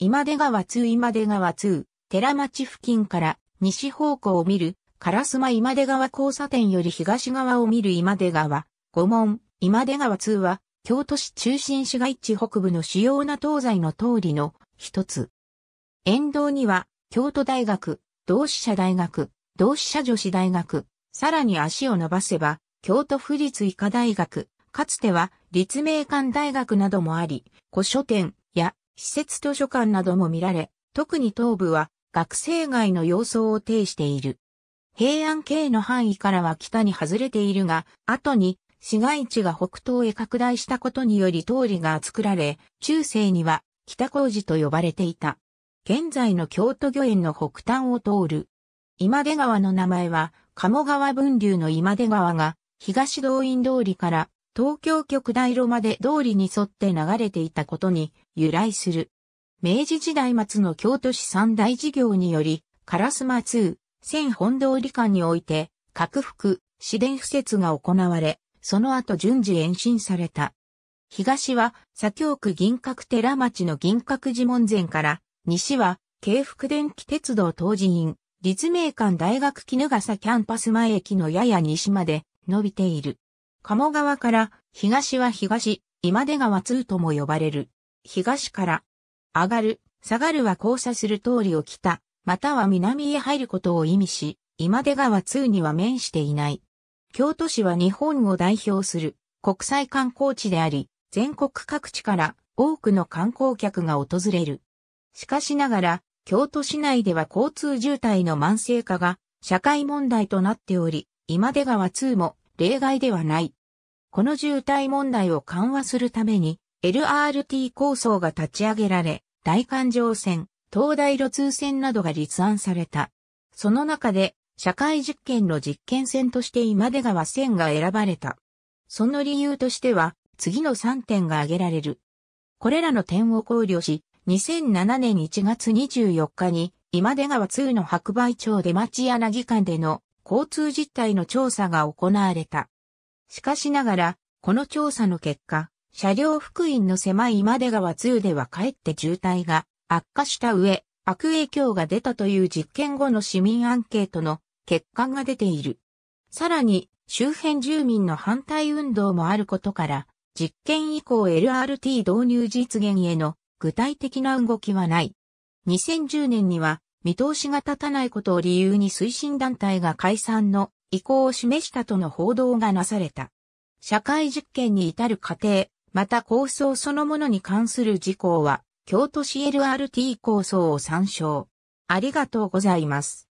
今出川通今出川通、寺町付近から西方向を見る、烏間今出川交差点より東側を見る今出川、五門、今出川通は、京都市中心市街地北部の主要な東西の通りの一つ。沿道には、京都大学、同志社大学、同志社女子大学、さらに足を伸ばせば、京都府立医科大学、かつては立命館大学などもあり、古書店や施設図書館なども見られ、特に東部は学生街の様相を呈している。平安系の範囲からは北に外れているが、後に市街地が北東へ拡大したことにより通りが作られ、中世には北工事と呼ばれていた。現在の京都御苑の北端を通る。今出川の名前は、鴨川分流の今出川が、東動員通りから東京局大路まで通りに沿って流れていたことに由来する。明治時代末の京都市三大事業により、烏丸2、千本通り間において、拡幅、市電敷設が行われ、その後順次延伸された。東は左京区銀閣寺町の銀閣寺門前から、西は京福電気鉄道当時院、立命館大学絹笠キャンパス前駅のやや西まで伸びている。鴨川から東は東、今出川通とも呼ばれる。東から上がる、下がるは交差する通りを北、または南へ入ることを意味し、今出川通には面していない。京都市は日本を代表する国際観光地であり、全国各地から多くの観光客が訪れる。しかしながら、京都市内では交通渋滞の慢性化が社会問題となっており、今出川通も例外ではない。この渋滞問題を緩和するために、LRT 構想が立ち上げられ、大環状線、東大路通線などが立案された。その中で、社会実験の実験線として今出川線が選ばれた。その理由としては、次の3点が挙げられる。これらの点を考慮し、2007年1月24日に、今出川2の白梅町出町柳間での交通実態の調査が行われた。しかしながら、この調査の結果、車両福音の狭い今出川通ではかえって渋滞が悪化した上、悪影響が出たという実験後の市民アンケートの結果が出ている。さらに、周辺住民の反対運動もあることから、実験以降 LRT 導入実現への具体的な動きはない。2010年には見通しが立たないことを理由に推進団体が解散の意向を示したとの報道がなされた。社会実験に至る過程、また構想そのものに関する事項は、京都市 LRT 構想を参照。ありがとうございます。